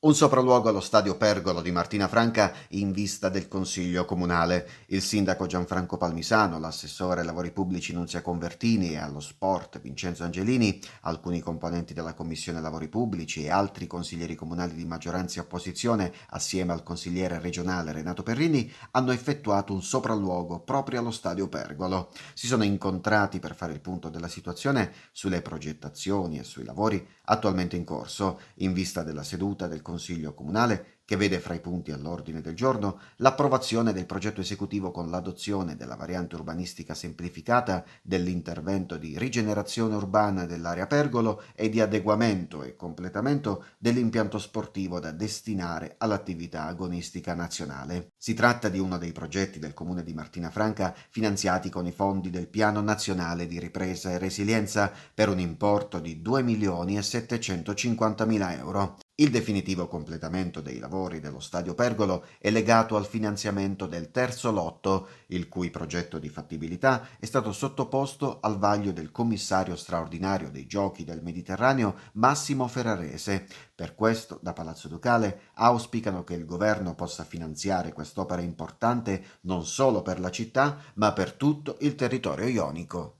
Un sopralluogo allo stadio Pergolo di Martina Franca in vista del Consiglio Comunale. Il sindaco Gianfranco Palmisano, l'assessore ai lavori pubblici Nunzia Convertini e allo sport Vincenzo Angelini, alcuni componenti della Commissione Lavori Pubblici e altri consiglieri comunali di maggioranza e opposizione, assieme al consigliere regionale Renato Perrini, hanno effettuato un sopralluogo proprio allo stadio Pergolo. Si sono incontrati per fare il punto della situazione sulle progettazioni e sui lavori attualmente in corso, in vista della seduta del Consiglio Comunale che vede fra i punti all'ordine del giorno l'approvazione del progetto esecutivo con l'adozione della variante urbanistica semplificata dell'intervento di rigenerazione urbana dell'area pergolo e di adeguamento e completamento dell'impianto sportivo da destinare all'attività agonistica nazionale. Si tratta di uno dei progetti del comune di Martina Franca finanziati con i fondi del Piano Nazionale di Ripresa e Resilienza per un importo di 2 milioni e 750 mila euro. Il definitivo completamento dei lavori lavori dello Stadio Pergolo è legato al finanziamento del terzo lotto, il cui progetto di fattibilità è stato sottoposto al vaglio del commissario straordinario dei Giochi del Mediterraneo Massimo Ferrarese. Per questo, da Palazzo Ducale, auspicano che il governo possa finanziare quest'opera importante non solo per la città, ma per tutto il territorio ionico.